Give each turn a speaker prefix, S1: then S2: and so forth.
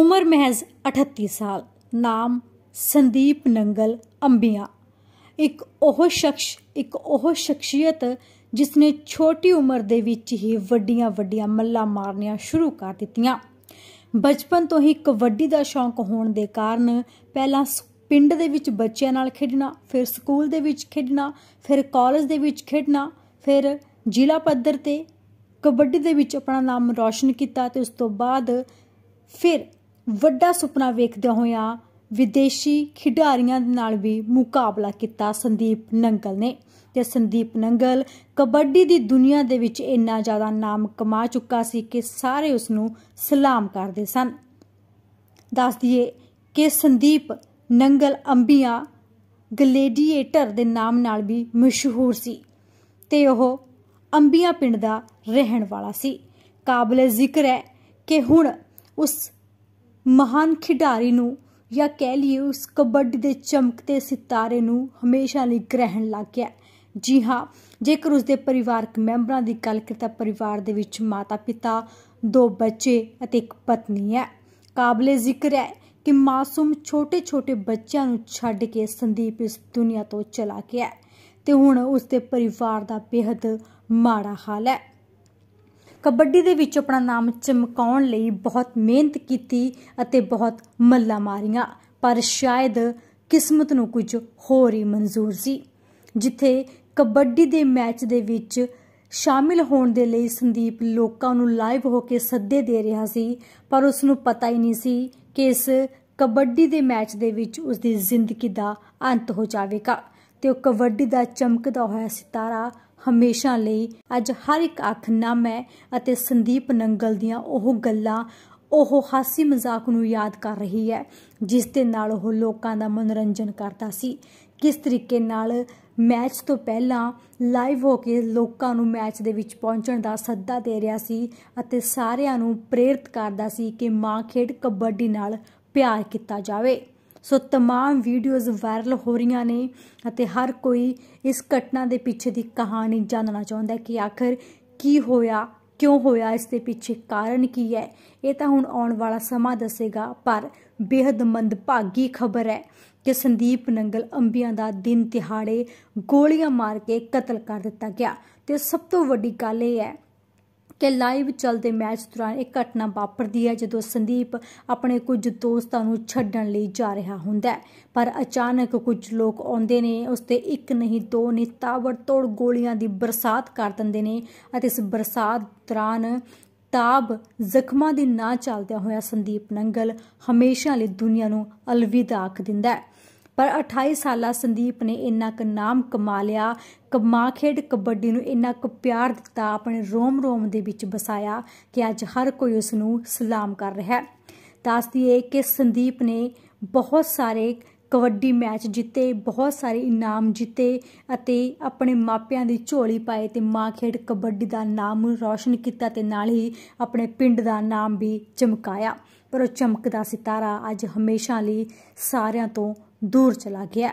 S1: ਉਮਰ ਮਹਿਜ਼ 38 ਸਾਲ ਨਾਮ ਸੰਦੀਪ ਨੰਗਲ ਅੰਬੀਆਂ ਇੱਕ ਉਹ ਸ਼ਖਸ ਇੱਕ ਉਹ ਸ਼ਖਸੀਅਤ ਜਿਸ ਨੇ ਛੋਟੀ ਉਮਰ ਦੇ ਵਿੱਚ ਹੀ ਵੱਡੀਆਂ ਵੱਡੀਆਂ ਮੱਲਾ ਮਾਰਨੀਆਂ ਸ਼ੁਰੂ ਕਰ ਦਿੱਤੀਆਂ ਬਚਪਨ ਤੋਂ ਹੀ ਕਬੱਡੀ ਦਾ ਸ਼ੌਂਕ ਹੋਣ ਦੇ ਕਾਰਨ ਪਹਿਲਾਂ ਪਿੰਡ ਦੇ ਵਿੱਚ ਬੱਚਿਆਂ ਨਾਲ ਖੇਡਣਾ ਫਿਰ ਸਕੂਲ ਦੇ ਵਿੱਚ ਖੇਡਣਾ ਫਿਰ ਕਾਲਜ ਦੇ ਵਿੱਚ ਖੇਡਣਾ ਫਿਰ ਜ਼ਿਲ੍ਹਾ ਪੱਧਰ ਤੇ ਕਬੱਡੀ ਦੇ ਵਿੱਚ ਆਪਣਾ ਨਾਮ ਰੌਸ਼ਨ ਕੀਤਾ ਤੇ ਉਸ ਤੋਂ ਬਾਅਦ ਫਿਰ ਵੱਡਾ ਸੁਪਨਾ ਵੇਖਦਿਆਂ ਹੋਇਆਂ ਵਿਦੇਸ਼ੀ ਖਿਡਾਰੀਆਂ ਨਾਲ ਵੀ ਮੁਕਾਬਲਾ ਕੀਤਾ ਸੰਦੀਪ ਨੰਗਲ ਨੇ ਤੇ ਸੰਦੀਪ ਨੰਗਲ ਕਬੱਡੀ ਦੀ ਦੁਨੀਆ ਦੇ ਵਿੱਚ ਇੰਨਾ ਜ਼ਿਆਦਾ ਨਾਮ ਕਮਾ ਚੁੱਕਾ ਸੀ ਕਿ ਸਾਰੇ ਉਸ ਨੂੰ ਸਲਾਮ ਕਰਦੇ ਸਨ ਦੱਸ ਦਈਏ ਕਿ ਸੰਦੀਪ ਨੰਗਲ ਅੰਬੀਆਂ ਗਲੇਡੀਏਟਰ ਦੇ ਨਾਮ ਨਾਲ ਵੀ ਮਸ਼ਹੂਰ ਸੀ ਤੇ ਉਹ ਅੰਬੀਆਂ ਪਿੰਡ ਦਾ ਰਹਿਣ ਵਾਲਾ ਸੀ ਕਾਬਲੇ ਜ਼ਿਕਰ ਹੈ ਕਿ ਹੁਣ ਉਸ ਮਹਾਨ ਖਿਡਾਰੀ ਨੂੰ ਜਾਂ ਕਹਿ ਲਈਏ ਉਸ ਕਬੱਡੀ ਦੇ ਚਮਕਦੇ ਸਿਤਾਰੇ ਨੂੰ ਹਮੇਸ਼ਾ ਲਈ ਗ੍ਰਹਿਣ ਲੱਗ ਗਿਆ ਜੀ ਹਾਂ ਜੇਕਰ ਉਸ ਦੇ ਪਰਿਵਾਰਕ ਮੈਂਬਰਾਂ ਦੀ ਗੱਲ ਕਰੀਏ ਤਾਂ ਪਰਿਵਾਰ ਦੇ ਵਿੱਚ ਮਾਤਾ-ਪਿਤਾ ਦੋ ਬੱਚੇ ਅਤੇ ਇੱਕ ਪਤਨੀ ਹੈ ਕਾਬਲੇ ਜ਼ਿਕਰ ਹੈ ਕਿ ਮਾਸੂਮ ਛੋਟੇ-ਛੋਟੇ ਬੱਚਿਆਂ ਨੂੰ ਛੱਡ ਕੇ ਸੰਦੀਪ ਇਸ ਦੁਨੀਆ ਤੋਂ ਚਲਾ ਗਿਆ ਤੇ ਹੁਣ ਉਸ ਦੇ ਪਰਿਵਾਰ ਦਾ ਬੇਹਦ ਮਾੜਾ ਹਾਲ ਹੈ ਕਬੱਡੀ ਦੇ ਵਿੱਚ ਆਪਣਾ ਨਾਮ ਚਮਕਾਉਣ ਲਈ ਬਹੁਤ ਮਿਹਨਤ ਕੀਤੀ ਅਤੇ ਬਹੁਤ ਮੱਲਾ ਮਾਰੀਆਂ ਪਰ ਸ਼ਾਇਦ ਕਿਸਮਤ ਨੂੰ ਕੁਝ ਹੋਰ ਹੀ ਮਨਜ਼ੂਰ ਸੀ ਜਿੱਥੇ ਕਬੱਡੀ ਦੇ ਮੈਚ ਦੇ ਵਿੱਚ ਸ਼ਾਮਿਲ ਹੋਣ ਦੇ ਲਈ ਸੰਦੀਪ ਲੋਕਾਂ ਨੂੰ ਲਾਈਵ ਹੋ ਕੇ ਸੱਦੇ ਦੇ ਰਿਹਾ ਸੀ ਪਰ ਉਸ ਨੂੰ ਪਤਾ ਹੀ ਨਹੀਂ ਸੀ ਕਿ ਇਸ ਕਬੱਡੀ ਦੇ ਮੈਚ ਦੇ ਵਿੱਚ ਉਸ ਦੀ ਜ਼ਿੰਦਗੀ ਦਾ ਅੰਤ ਹੋ ਜਾਵੇਗਾ ਤੇ ਉਹ ਕਬੱਡੀ ਦਾ ਚਮਕਦਾ ਹੋਇਆ ਸਿਤਾਰਾ ਹਮੇਸ਼ਾ ਲਈ ਅੱਜ ਹਰ ਇੱਕ ਅੱਖ ਨਮ ਹੈ ਅਤੇ ਸੰਦੀਪ ਨੰਗਲ ਦੀਆਂ ਉਹ ਗੱਲਾਂ ਉਹ ਹਾਸੀ ਮਜ਼ਾਕ ਨੂੰ ਯਾਦ ਕਰ ਰਹੀ ਹੈ ਜਿਸ ਦੇ ਨਾਲ ਉਹ ਲੋਕਾਂ ਦਾ ਮਨੋਰੰਜਨ ਕਰਦਾ ਸੀ ਕਿਸ ਤਰੀਕੇ ਨਾਲ ਮੈਚ ਤੋਂ ਪਹਿਲਾਂ ਲਾਈਵ ਹੋ ਕੇ ਲੋਕਾਂ ਨੂੰ ਮੈਚ ਦੇ ਵਿੱਚ ਪਹੁੰਚਣ ਦਾ ਸੱਦਾ ਦੇ ਰਿਹਾ ਸੀ ਅਤੇ ਸਾਰਿਆਂ ਨੂੰ ਪ੍ਰੇਰਿਤ ਕਰਦਾ ਸੀ ਕਿ ਮਾਂ ਖੇਡ ਕਬੱਡੀ ਨਾਲ ਪਿਆਰ ਕੀਤਾ ਜਾਵੇ ਸੋ तमाम ਵੀਡੀਓਜ਼ ਵਾਇਰਲ ਹੋ ਰਹੀਆਂ ਨੇ ਅਤੇ ਹਰ ਕੋਈ ਇਸ ਘਟਨਾ ਦੇ ਪਿੱਛੇ ਦੀ ਕਹਾਣੀ ਜਾਣਨਾ ਚਾਹੁੰਦਾ ਹੈ ਕਿ ਆਖਰ ਕੀ ਹੋਇਆ ਕਿਉਂ ਹੋਇਆ ਇਸ ਦੇ ਪਿੱਛੇ ਕਾਰਨ ਕੀ ਹੈ ਇਹ ਤਾਂ ਹੁਣ ਆਉਣ ਵਾਲਾ ਸਮਾਂ ਦੱਸੇਗਾ ਪਰ ਬੇहद ਮੰਦਭਾਗੀ ਖਬਰ ਹੈ ਕਿ ਸੰਦੀਪ ਨੰਗਲ ਅੰਬੀਆਂ ਦਾ ਦਿਨ ਤਿਹਾੜੇ ਗੋਲੀਆਂ ਮਾਰ ਕੇ ਕਤਲ ਕਰ ਦਿੱਤਾ ਗਿਆ ਤੇ ਸਭ ਤੋਂ ਵੱਡੀ ਗੱਲ ਇਹ ਹੈ ਕਿ ਲਾਈਵ ਚੱਲਦੇ ਮੈਚ ਦੌਰਾਨ ਇੱਕ ਘਟਨਾ ਵਾਪਰਦੀ ਹੈ ਜਦੋਂ ਸੰਦੀਪ ਆਪਣੇ ਕੁਝ ਦੋਸਤਾਂ ਨੂੰ ਛੱਡਣ ਲਈ ਜਾ ਰਿਹਾ ਹੁੰਦਾ ਪਰ ਅਚਾਨਕ ਕੁਝ ਲੋਕ ਆਉਂਦੇ ਨੇ ਉਸ ਤੇ ਇੱਕ ਨਹੀਂ ਦੋ ਨਹੀਂ ਤਾਬੜਤੋੜ ਗੋਲੀਆਂ ਦੀ ਬਰਸਾਤ ਕਰ ਦਿੰਦੇ ਨੇ ਅਤੇ ਇਸ ਬਰਸਾਤ ਦੌਰਾਨ ਤਾਬ ਜ਼ਖਮਾਂ ਦੇ ਨਾਲ ਚੱਲਦਿਆਂ ਹੋਇਆ ਸੰਦੀਪ ਨੰਗਲ ਹਮੇਸ਼ਾ ਲਈ ਦੁਨੀਆ ਨੂੰ ਅਲਵਿਦਾ ਆਖ ਦਿੰਦਾ ਹੈ ਪਰ 28 ਸਾਲਾ ਸੰਦੀਪ ਨੇ ਇੰਨਾ ਕੁ ਨਾਮ ਕਮਾ ਲਿਆ ਕਮਾ ਖੇਡ ਕਬੱਡੀ ਨੂੰ ਇੰਨਾ ਕੁ ਪਿਆਰ ਦਿੱਤਾ ਆਪਣੇ ਰੋਮ-ਰੋਮ ਦੇ ਵਿੱਚ ਬਸਾਇਆ ਕਿ ਅੱਜ ਹਰ ਕੋਈ ਉਸ ਨੂੰ ਸਲਾਮ ਕਰ ਰਿਹਾ ਹੈ ਦੱਸਦੀ ਹੈ ਕਿ ਸੰਦੀਪ ਨੇ ਬਹੁਤ ਸਾਰੇ ਕਬੱਡੀ ਮੈਚ ਜਿੱਤੇ ਬਹੁਤ ਸਾਰੇ ਇਨਾਮ ਜਿੱਤੇ ਅਤੇ ਆਪਣੇ ਮਾਪਿਆਂ ਦੀ ਝੋਲੀ ਪਾਏ ਤੇ ਮਾਂ ਖੇਡ ਕਬੱਡੀ ਦਾ ਨਾਮ ਰੌਸ਼ਨ ਕੀਤਾ ਤੇ ਨਾਲ ਹੀ ਆਪਣੇ ਪਿੰਡ ਦਾ ਨਾਮ ਵੀ ਚਮਕਾਇਆ ਪਰ ਉਹ ਚਮਕਦਾ ਸਿਤਾਰਾ ਅੱਜ ਹਮੇਸ਼ਾ ਲਈ ਸਾਰਿਆਂ ਤੋਂ दूर चला गया